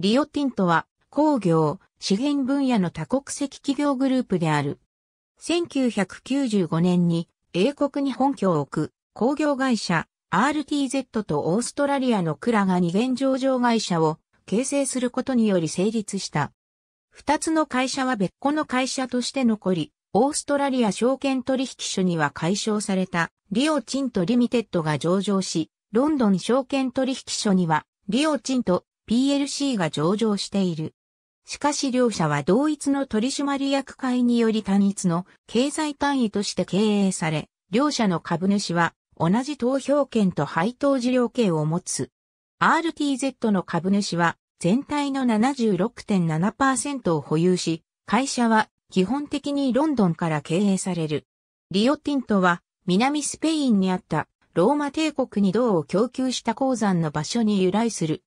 リオティントは工業、資源分野の多国籍企業グループである。1995年に英国に本拠を置く工業会社 RTZ とオーストラリアのクラが二元上場会社を形成することにより成立した。二つの会社は別個の会社として残り、オーストラリア証券取引所には解消されたリオチントリミテッドが上場し、ロンドン証券取引所にはリオチント PLC が上場している。しかし両社は同一の取締役会により単一の経済単位として経営され、両社の株主は同じ投票権と配当事業権を持つ。RTZ の株主は全体の76.7%を保有し、会社は基本的にロンドンから経営される。リオティントは南スペインにあったローマ帝国に銅を供給した鉱山の場所に由来する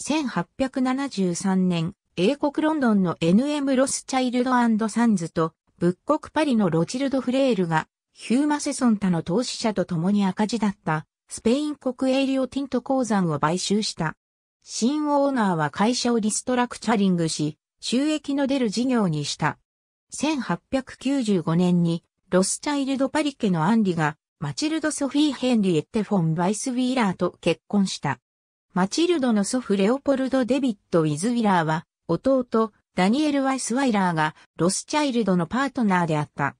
1873年、英国ロンドンの NM ロスチャイルドサンズと、仏国パリのロチルド・フレールが、ヒューマセソン他の投資者と共に赤字だった、スペイン国営リオティント鉱山を買収した。新オーナーは会社をリストラクチャリングし、収益の出る事業にした。1895年に、ロスチャイルド・パリ家のアンリが、マチルド・ソフィー・ヘンリエッテ・フォン・バイス・ウィーラーと結婚した。マチルドの祖父レオポルド・デビッド・ウィズ・ウィラーは、弟、ダニエル・ワイスワイラーがロスチャイルドのパートナーであった。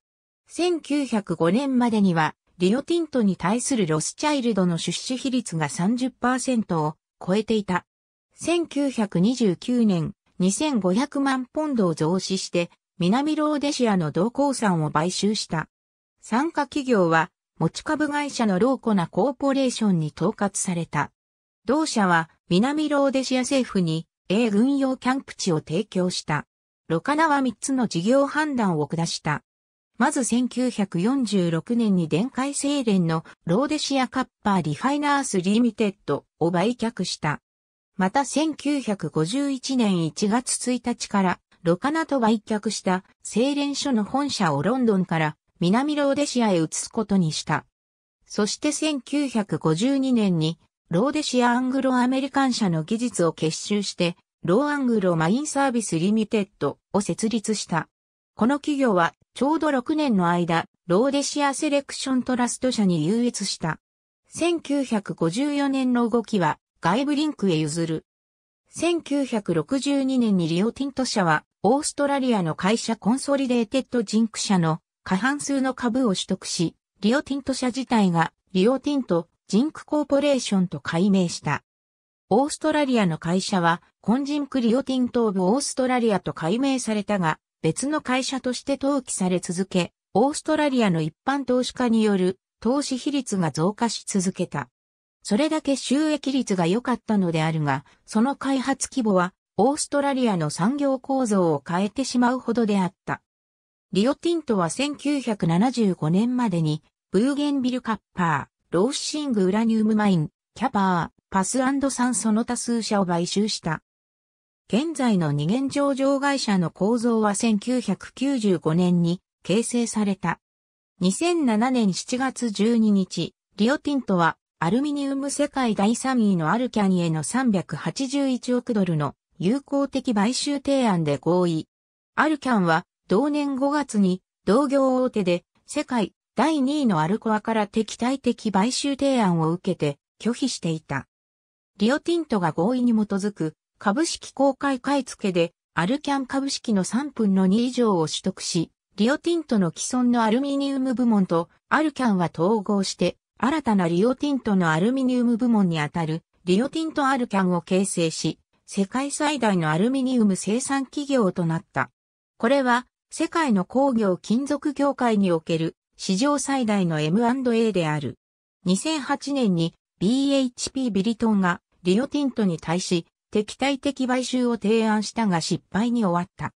1905年までには、リオティントに対するロスチャイルドの出資比率が30%を超えていた。1929年、2500万ポンドを増資して、南ローデシアの同行産を買収した。参加企業は、持ち株会社の老古なコーポレーションに統括された。同社は南ローデシア政府に英軍用キャンプ地を提供した。ロカナは3つの事業判断を下した。まず1946年に電解精錬のローデシアカッパーリファイナースリミテッドを売却した。また1951年1月1日からロカナと売却した精錬所の本社をロンドンから南ローデシアへ移すことにした。そして1952年にローデシア・アングロ・アメリカン社の技術を結集して、ローアングロ・マインサービス・リミテッドを設立した。この企業は、ちょうど6年の間、ローデシア・セレクション・トラスト社に優越した。1954年の動きは、外部リンクへ譲る。1962年にリオティント社は、オーストラリアの会社コンソリデーテッドジンク社の過半数の株を取得し、リオティント社自体がリオティントジンクコーポレーションと改名した。オーストラリアの会社は、コンジンクリオティン東部オーストラリアと改名されたが、別の会社として登記され続け、オーストラリアの一般投資家による投資比率が増加し続けた。それだけ収益率が良かったのであるが、その開発規模はオーストラリアの産業構造を変えてしまうほどであった。リオティントは1975年までにブーゲンビルカッパー、ローシング・ウラニウムマイン、キャパー、パス酸その多数社を買収した。現在の二元上場会社の構造は1995年に形成された。2007年7月12日、リオティントはアルミニウム世界第3位のアルキャニへの381億ドルの有効的買収提案で合意。アルキャンは同年5月に同業大手で世界第2位のアルコアから敵対的買収提案を受けて拒否していた。リオティントが合意に基づく株式公開買い付けでアルキャン株式の3分の2以上を取得し、リオティントの既存のアルミニウム部門とアルキャンは統合して新たなリオティントのアルミニウム部門にあたるリオティントアルキャンを形成し、世界最大のアルミニウム生産企業となった。これは世界の工業金属業界における史上最大の M&A である。2008年に BHP ビリトンがリオティントに対し敵対的買収を提案したが失敗に終わった。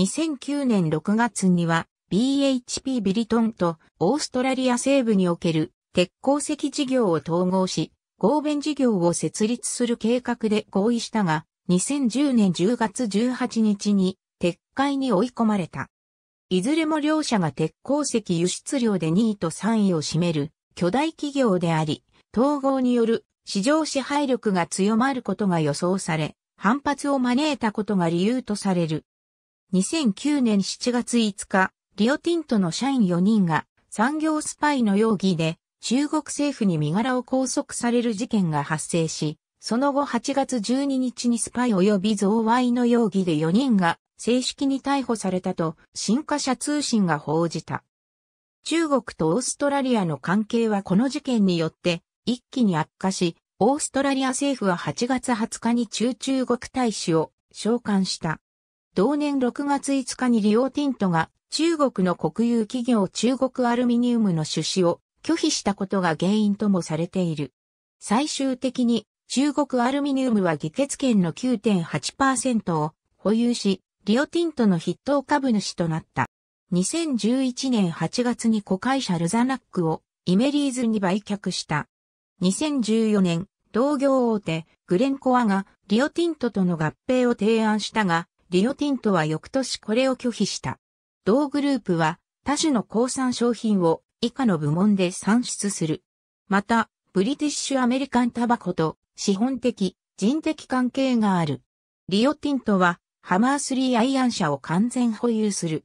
2009年6月には BHP ビリトンとオーストラリア西部における鉄鉱石事業を統合し、合弁事業を設立する計画で合意したが、2010年10月18日に撤回に追い込まれた。いずれも両社が鉄鉱石輸出量で2位と3位を占める巨大企業であり、統合による市場支配力が強まることが予想され、反発を招いたことが理由とされる。2009年7月5日、リオティントの社員4人が産業スパイの容疑で中国政府に身柄を拘束される事件が発生し、その後8月12日にスパイ及び贈賄の容疑で4人が正式に逮捕されたと、新華社通信が報じた。中国とオーストラリアの関係はこの事件によって一気に悪化し、オーストラリア政府は8月20日に中中国大使を召喚した。同年6月5日にリオティントが中国の国有企業中国アルミニウムの出資を拒否したことが原因ともされている。最終的に中国アルミニウムは議決権の9.8%を保有し、リオティントの筆頭株主となった。2011年8月に子会社ルザナックをイメリーズに売却した。2014年、同業大手、グレンコアがリオティントとの合併を提案したが、リオティントは翌年これを拒否した。同グループは他種の鉱産商品を以下の部門で算出する。また、ブリティッシュアメリカンタバコと資本的、人的関係がある。リオティントはハマースリーアイアン社を完全保有する。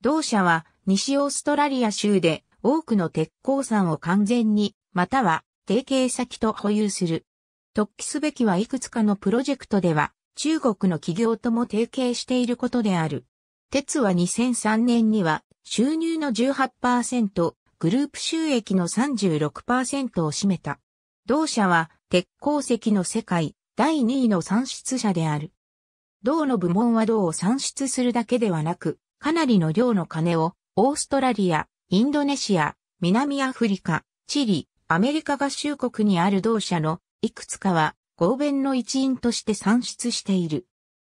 同社は西オーストラリア州で多くの鉄鉱山を完全に、または提携先と保有する。突起すべきはいくつかのプロジェクトでは、中国の企業とも提携していることである。鉄は2003年には収入の18%、グループ収益の36%を占めた。同社は鉄鉱石の世界第2位の産出者である。銅の部門は銅を産出するだけではなく、かなりの量の金を、オーストラリア、インドネシア、南アフリカ、チリ、アメリカ合衆国にある同社の、いくつかは、合弁の一員として産出している。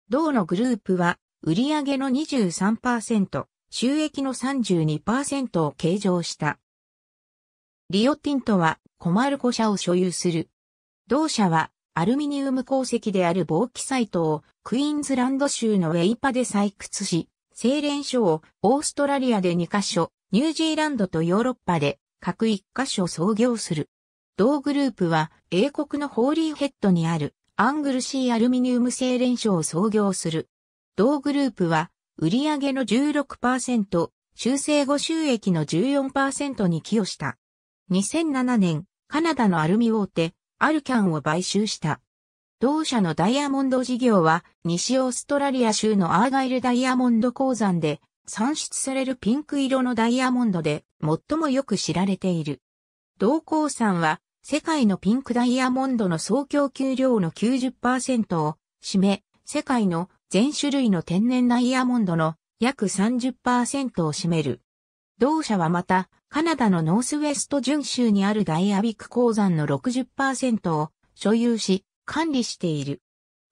同のグループは、売上の23%、収益の32%を計上した。リオティントは、コマルコ社を所有する。同社は、アルミニウム鉱石であるボーキサイトをクイーンズランド州のウェイパで採掘し、精錬所をオーストラリアで2カ所、ニュージーランドとヨーロッパで各1カ所創業する。同グループは英国のホーリーヘッドにあるアングルシーアルミニウム精錬所を創業する。同グループは売上の16%、修正後収益の14%に寄与した。2007年、カナダのアルミ大手アルキャンを買収した。同社のダイヤモンド事業は、西オーストラリア州のアーガイルダイヤモンド鉱山で、産出されるピンク色のダイヤモンドで、最もよく知られている。同鉱山は、世界のピンクダイヤモンドの総供給量の90%を占め、世界の全種類の天然ダイヤモンドの約30%を占める。同社はまた、カナダのノースウェスト準州にあるダイアビック鉱山の60%を所有し、管理している。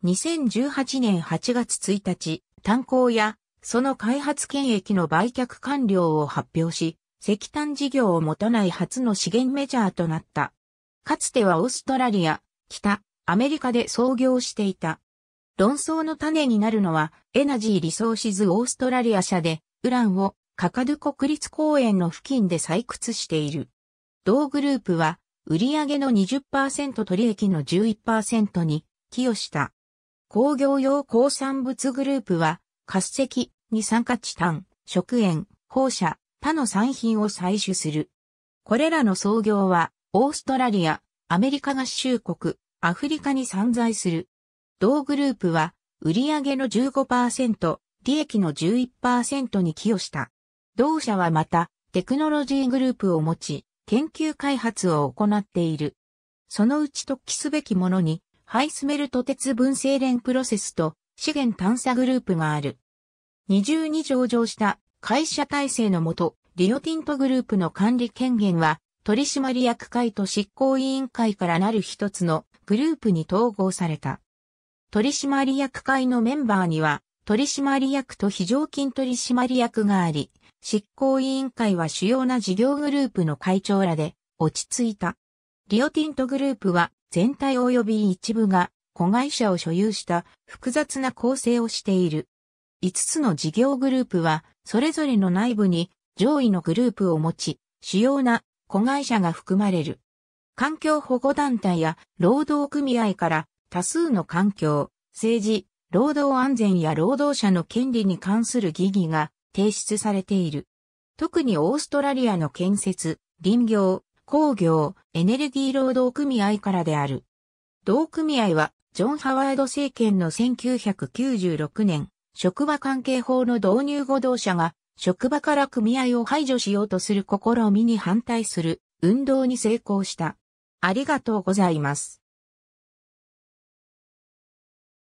2018年8月1日、炭鉱やその開発権益の売却完了を発表し、石炭事業を持たない初の資源メジャーとなった。かつてはオーストラリア、北、アメリカで創業していた。論争の種になるのは、エナジーリソーシズオーストラリア社で、ウランをカカドゥ国立公園の付近で採掘している。同グループは、売上の20%と利益の11%に寄与した。工業用鉱産物グループは、滑石、二酸化チタン、食塩、放射、他の産品を採取する。これらの創業は、オーストラリア、アメリカ合衆国、アフリカに散在する。同グループは、売上の15%、利益の11%に寄与した。同社はまた、テクノロジーグループを持ち、研究開発を行っている。そのうち特起すべきものに、ハイスメルト鉄分精錬プロセスと資源探査グループがある。二重に上場した会社体制のもと、リオティントグループの管理権限は、取締役会と執行委員会からなる一つのグループに統合された。取締役会のメンバーには、取締役と非常勤取締役があり、執行委員会は主要な事業グループの会長らで落ち着いた。リオティントグループは全体及び一部が子会社を所有した複雑な構成をしている。5つの事業グループはそれぞれの内部に上位のグループを持ち、主要な子会社が含まれる。環境保護団体や労働組合から多数の環境、政治、労働安全や労働者の権利に関する疑義が提出されている。特にオーストラリアの建設、林業、工業、エネルギー労働組合からである。同組合は、ジョン・ハワード政権の1996年、職場関係法の導入後同社が、職場から組合を排除しようとする試みに反対する運動に成功した。ありがとうございます。